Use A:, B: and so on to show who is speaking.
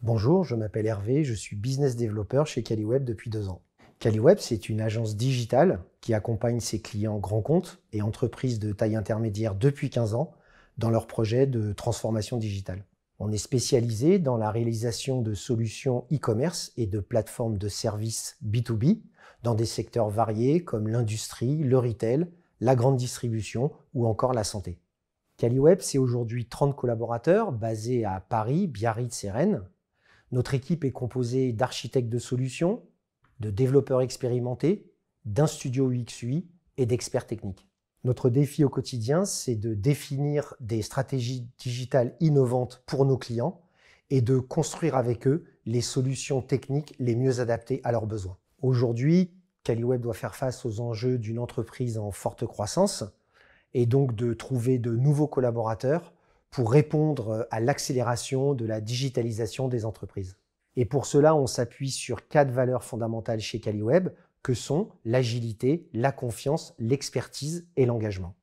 A: Bonjour, je m'appelle Hervé, je suis business developer chez CaliWeb depuis deux ans. CaliWeb, c'est une agence digitale qui accompagne ses clients grands comptes et entreprises de taille intermédiaire depuis 15 ans dans leurs projets de transformation digitale. On est spécialisé dans la réalisation de solutions e-commerce et de plateformes de services B2B dans des secteurs variés comme l'industrie, le retail, la grande distribution ou encore la santé. CaliWeb, c'est aujourd'hui 30 collaborateurs basés à Paris, Biarritz et Rennes notre équipe est composée d'architectes de solutions, de développeurs expérimentés, d'un studio UXUI et d'experts techniques. Notre défi au quotidien, c'est de définir des stratégies digitales innovantes pour nos clients et de construire avec eux les solutions techniques les mieux adaptées à leurs besoins. Aujourd'hui, Caliweb doit faire face aux enjeux d'une entreprise en forte croissance et donc de trouver de nouveaux collaborateurs pour répondre à l'accélération de la digitalisation des entreprises. Et pour cela, on s'appuie sur quatre valeurs fondamentales chez CaliWeb, que sont l'agilité, la confiance, l'expertise et l'engagement.